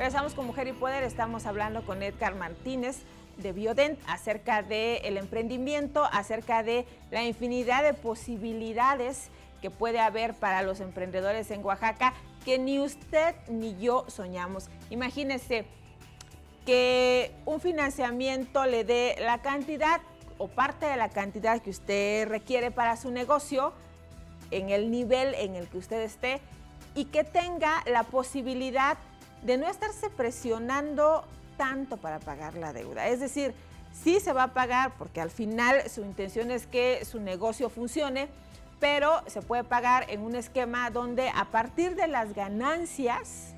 Regresamos con Mujer y Poder, estamos hablando con Edgar Martínez de Biodent acerca del emprendimiento, acerca de la infinidad de posibilidades que puede haber para los emprendedores en Oaxaca que ni usted ni yo soñamos. Imagínese que un financiamiento le dé la cantidad o parte de la cantidad que usted requiere para su negocio en el nivel en el que usted esté y que tenga la posibilidad de no estarse presionando tanto para pagar la deuda. Es decir, sí se va a pagar porque al final su intención es que su negocio funcione, pero se puede pagar en un esquema donde a partir de las ganancias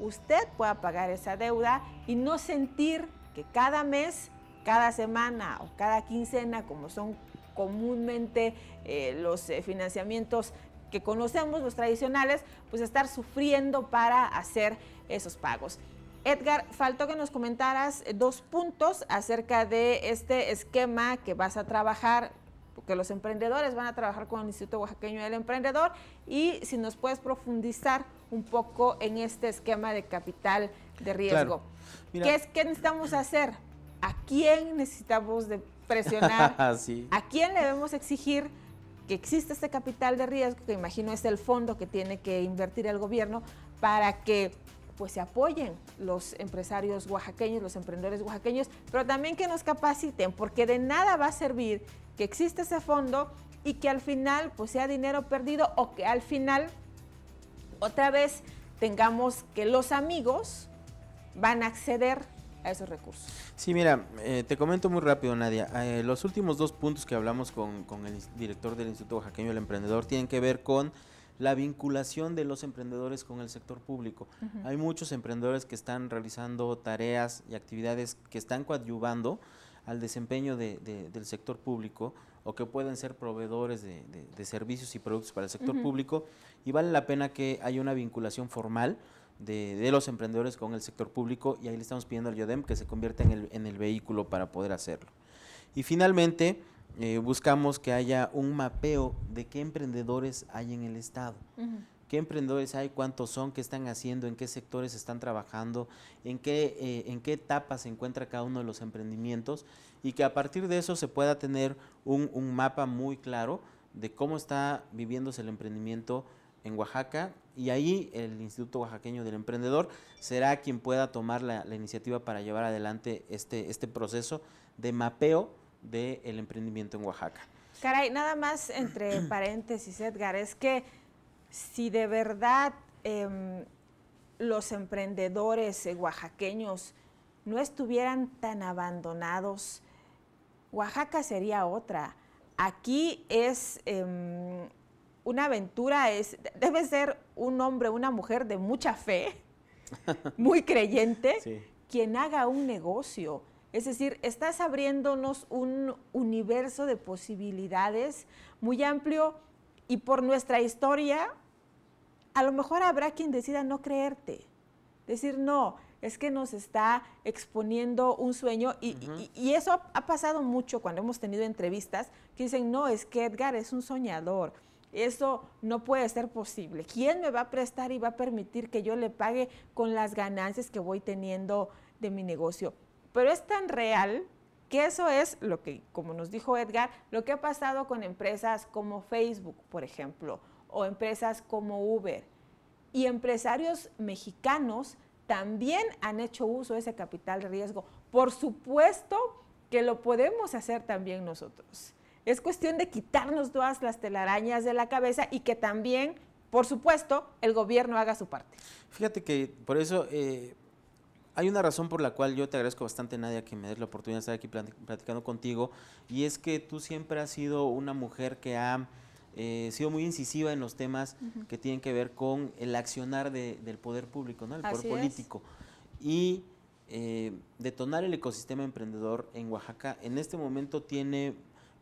usted pueda pagar esa deuda y no sentir que cada mes, cada semana o cada quincena, como son comúnmente eh, los eh, financiamientos que conocemos, los tradicionales, pues estar sufriendo para hacer esos pagos. Edgar, faltó que nos comentaras eh, dos puntos acerca de este esquema que vas a trabajar, porque los emprendedores van a trabajar con el Instituto Oaxaqueño del Emprendedor y si nos puedes profundizar un poco en este esquema de capital de riesgo. ¿Qué, es, necesitamos hacer? ¿A quién necesitamos presionar? ¿A quién le debemos exigir? que existe este capital de riesgo, que imagino es el fondo que tiene que invertir el gobierno para que pues se apoyen los empresarios oaxaqueños, los emprendedores oaxaqueños, pero también que nos capaciten, porque de nada va a servir que existe ese fondo y que al final pues sea dinero perdido o que al final otra vez tengamos que los amigos van a acceder a esos recursos. Sí, mira, eh, te comento muy rápido, Nadia. Eh, los últimos dos puntos que hablamos con, el director del Instituto Oaxaqueño del Emprendedor tienen que ver con la vinculación de los emprendedores con el sector público. Hay muchos emprendedores que están realizando tareas y actividades que están coadyuvando al desempeño del sector público o que pueden ser proveedores de, servicios y productos para el sector público y vale la pena que haya una vinculación formal de, los emprendedores con el sector público y ahí le estamos pidiendo al IODEM que se convierta en el, en el vehículo para poder hacerlo. Y finalmente, eh, buscamos que haya un mapeo de qué emprendedores hay en el Estado. ¿Qué emprendedores hay? ¿Cuántos son? ¿Qué están haciendo? ¿En qué sectores están trabajando? ¿En qué, eh, ¿En qué etapa se encuentra cada uno de los emprendimientos? Y que a partir de eso se pueda tener un, un mapa muy claro de cómo está viviéndose el emprendimiento en Oaxaca, y ahí el Instituto Oaxaqueño del Emprendedor será quien pueda tomar la, iniciativa para llevar adelante este, este proceso de mapeo del emprendimiento en Oaxaca. Caray, nada más entre paréntesis, Edgar, es que si de verdad em, los emprendedores oaxaqueños no estuvieran tan abandonados, Oaxaca sería otra. Aquí es... Em, una aventura es, debe ser un hombre, una mujer de mucha fe, muy creyente, quien haga un negocio. Es decir, estás abriéndonos un universo de posibilidades muy amplio y por nuestra historia, a lo mejor habrá quien decida no creerte, decir no, es que nos está exponiendo un sueño y, y eso ha pasado mucho cuando hemos tenido entrevistas que dicen, no, es que Edgar es un soñador eso no puede ser posible. ¿Quién me va a prestar y va a permitir que yo le pague con las ganancias que voy teniendo de mi negocio? Pero es tan real que eso es lo que, como nos dijo Edgar, lo que ha pasado con empresas como Facebook, por ejemplo, o empresas como Uber. Y empresarios mexicanos también han hecho uso de ese capital de riesgo. Por supuesto que lo podemos hacer también nosotros. Es cuestión de quitarnos todas las telarañas de la cabeza y que también, por supuesto, el gobierno haga su parte. Fíjate que por eso eh, hay una razón por la cual yo te agradezco bastante, Nadia, que me des la oportunidad de estar aquí platicando contigo, y es que tú siempre has sido una mujer que ha... Eh, sido muy incisiva en los temas que tienen que ver con el accionar del poder público, ¿no? el poder político. Y eh, detonar el ecosistema emprendedor en Oaxaca en este momento tiene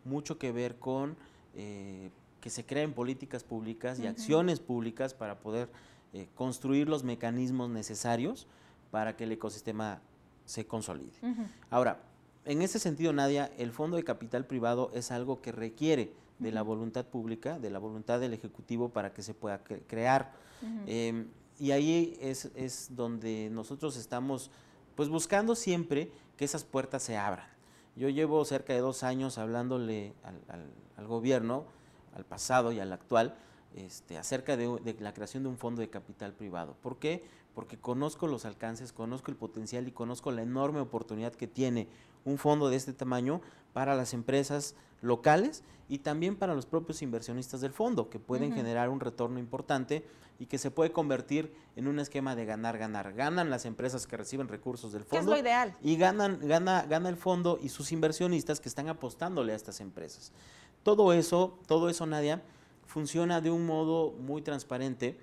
mucho que ver con eh, que se creen políticas públicas y acciones públicas para poder eh, construir los mecanismos necesarios para que el ecosistema se consolide. Ahora, en ese sentido, Nadia, el fondo de capital privado es algo que requiere de la voluntad pública, de la voluntad del Ejecutivo para que se pueda crear. Em, y ahí es, es donde nosotros estamos pues buscando siempre que esas puertas se abran. Yo llevo cerca de dos años hablándole al, gobierno, al pasado y al actual, este, acerca de, de, la creación de un fondo de capital privado. ¿Por qué? porque conozco los alcances, conozco el potencial y conozco la enorme oportunidad que tiene un fondo de este tamaño para las empresas locales y también para los propios inversionistas del fondo, que pueden generar un retorno importante y que se puede convertir en un esquema de ganar, ganar. Ganan las empresas que reciben recursos del fondo. es lo ideal. Y ganan, gana, el fondo y sus inversionistas que están apostándole a estas empresas. Todo eso, todo eso, Nadia, funciona de un modo muy transparente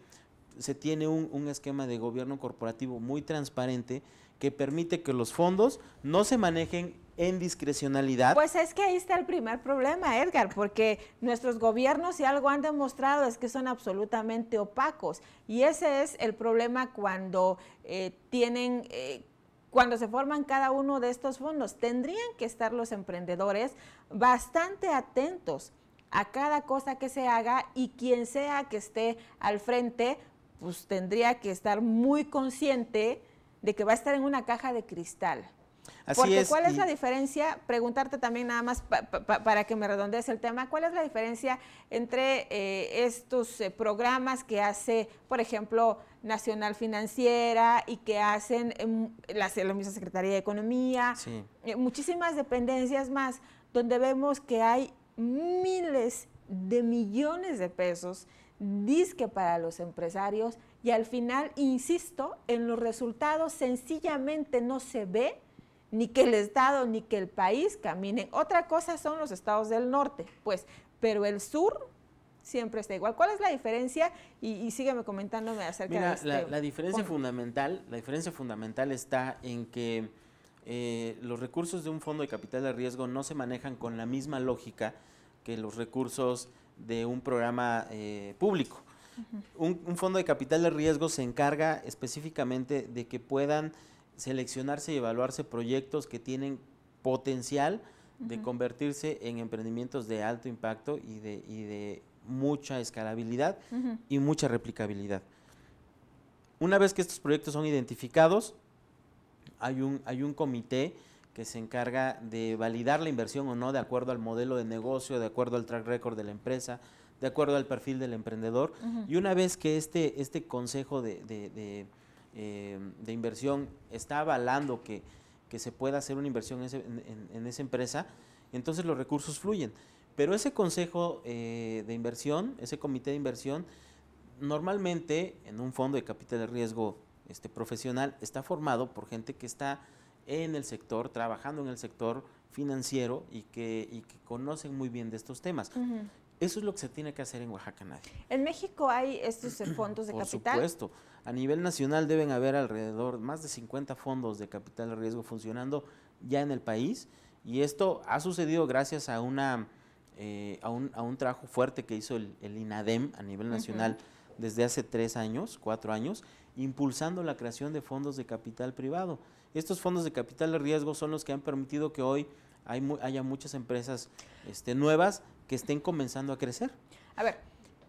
se tiene un, esquema de gobierno corporativo muy transparente que permite que los fondos no se manejen en discrecionalidad. Pues es que ahí está el primer problema, Edgar, porque nuestros gobiernos si algo han demostrado es que son absolutamente opacos y ese es el problema cuando eh, tienen... Eh, cuando se forman cada uno de estos fondos, tendrían que estar los emprendedores bastante atentos a cada cosa que se haga y quien sea que esté al frente pues tendría que estar muy consciente de que va a estar en una caja de cristal. Así Porque ¿cuál es la diferencia? Preguntarte también nada más para que me redondees el tema, ¿cuál es la diferencia entre eh, estos eh, programas que hace, por ejemplo, Nacional Financiera y que hacen em, la, misma Secretaría de Economía, eh, muchísimas dependencias más, donde vemos que hay miles de millones de pesos disque para los empresarios y al final, insisto, en los resultados sencillamente no se ve ni que el Estado ni que el país caminen. Otra cosa son los estados del norte, pues, pero el sur siempre está igual. ¿Cuál es la diferencia? Y, sígueme comentándome acerca de este la, la diferencia fundamental, la diferencia fundamental está en que eh, los recursos de un fondo de capital de riesgo no se manejan con la misma lógica que los recursos de un programa eh, público. un, fondo de capital de riesgo se encarga específicamente de que puedan seleccionarse y evaluarse proyectos que tienen potencial de convertirse en emprendimientos de alto impacto y de, mucha escalabilidad y mucha replicabilidad. Una vez que estos proyectos son identificados, hay un, hay un comité que se encarga de validar la inversión o no de acuerdo al modelo de negocio, de acuerdo al track record de la empresa, de acuerdo al perfil del emprendedor. Y una vez que este, este consejo de, eh, inversión está avalando que, se pueda hacer una inversión en, esa empresa, entonces los recursos fluyen. Pero ese consejo eh, de inversión, ese comité de inversión, normalmente en un fondo de capital de riesgo este, profesional está formado por gente que está en el sector, trabajando en el sector financiero y que, y que conocen muy bien de estos temas. Eso es lo que se tiene que hacer en Oaxaca Nadie. ¿En México hay estos fondos de capital? Por supuesto. A nivel nacional deben haber alrededor más de 50 fondos de capital de riesgo funcionando ya en el país. Y esto ha sucedido gracias a, una, eh, a, un, trabajo fuerte que hizo el, INADEM a nivel nacional desde hace tres años, cuatro años, impulsando la creación de fondos de capital privado. Estos fondos de capital de riesgo son los que han permitido que hoy haya muchas empresas este, nuevas que estén comenzando a crecer. A ver,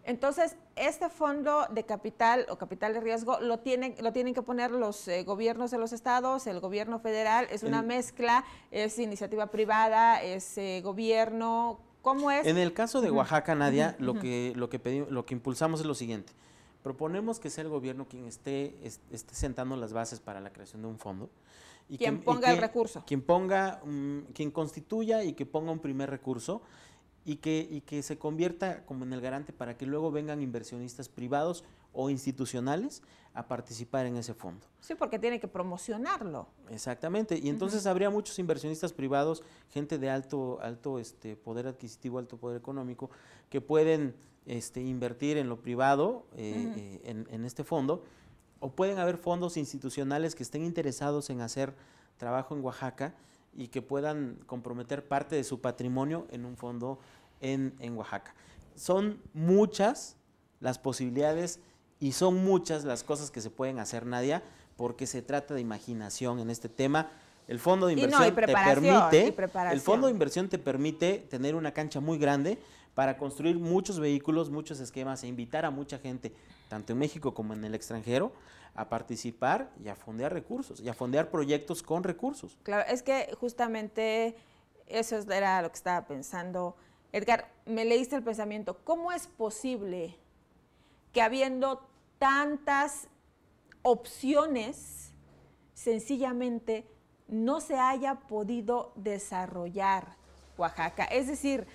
entonces, este fondo de capital o capital de riesgo lo tienen, lo tienen que poner los eh, gobiernos de los estados, el gobierno federal, es una mezcla, es iniciativa privada, es eh, gobierno. En el caso de Oaxaca, Nadia, lo que, lo que, pedimos, lo que impulsamos es lo siguiente. Proponemos que sea el gobierno quien esté, esté sentando las bases para la creación de un fondo. Y quien ponga el recurso. Quien ponga, mm, quien constituya y que ponga un primer recurso y que, y que se convierta como en el garante para que luego vengan inversionistas privados o institucionales participar en ese fondo. Sí, porque tiene que promocionarlo. Exactamente, y entonces habría muchos inversionistas privados, gente de alto, alto este, poder adquisitivo, alto poder económico, que pueden este, invertir en lo privado, eh, eh, en, este fondo, o pueden haber fondos institucionales que estén interesados en hacer trabajo en Oaxaca y que puedan comprometer parte de su patrimonio en un fondo en, en Oaxaca. Son muchas las posibilidades y son muchas las cosas que se pueden hacer, Nadia, porque se trata de imaginación en este tema. El fondo de inversión el fondo de inversión te permite tener una cancha muy grande para construir muchos vehículos, muchos esquemas e invitar a mucha gente, tanto en México como en el extranjero, a participar y a fondear recursos, y a fondear proyectos con recursos. Claro, es que justamente eso era lo que estaba pensando. Edgar, me leíste el pensamiento, ¿cómo es posible que habiendo tantas opciones, sencillamente no se haya podido desarrollar Oaxaca. Es decir,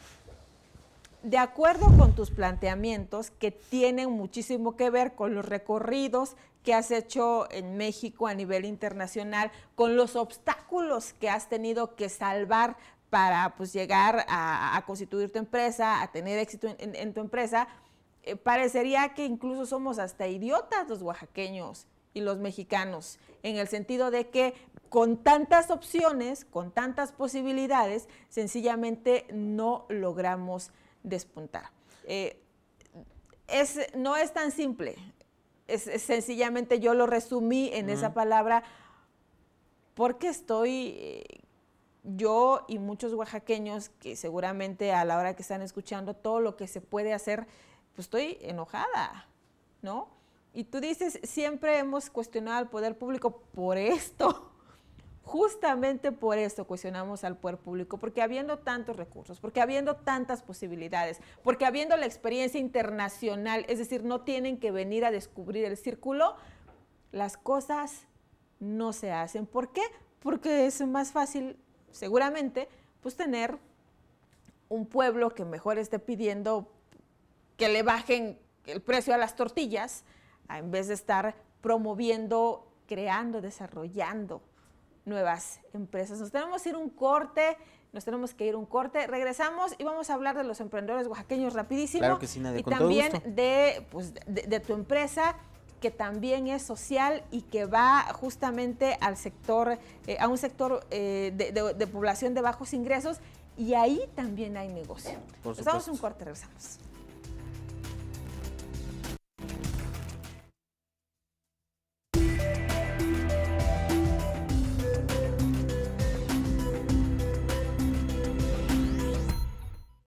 de acuerdo con tus planteamientos, que tienen muchísimo que ver con los recorridos que has hecho en México a nivel internacional, con los obstáculos que has tenido que salvar para pues, llegar a, constituir tu empresa, a tener éxito en tu empresa, eh, parecería que incluso somos hasta idiotas los oaxaqueños y los mexicanos, en el sentido de que con tantas opciones, con tantas posibilidades, sencillamente no logramos despuntar. Eh, es, no es tan simple, sencillamente yo lo resumí en esa palabra, porque estoy eh, yo y muchos oaxaqueños que seguramente a la hora que están escuchando todo lo que se puede hacer pues estoy enojada, ¿no? Y tú dices, siempre hemos cuestionado al poder público por esto. Justamente por esto cuestionamos al poder público, porque habiendo tantos recursos, porque habiendo tantas posibilidades, porque habiendo la experiencia internacional, es decir, no tienen que venir a descubrir el círculo, las cosas no se hacen. ¿Por qué? Porque es más fácil, seguramente, pues tener un pueblo que mejor esté pidiendo que le bajen el precio a las tortillas, en vez de estar promoviendo, creando, desarrollando nuevas empresas. Nos tenemos que ir un corte, nos tenemos que ir un corte. Regresamos y vamos a hablar de los emprendedores oaxaqueños rapidísimo. Claro que sí, y también De, pues, de, tu empresa que también es social y que va justamente al sector, eh, a un sector eh, de, población de bajos ingresos y ahí también hay negocio. Por Nos damos un corte, regresamos.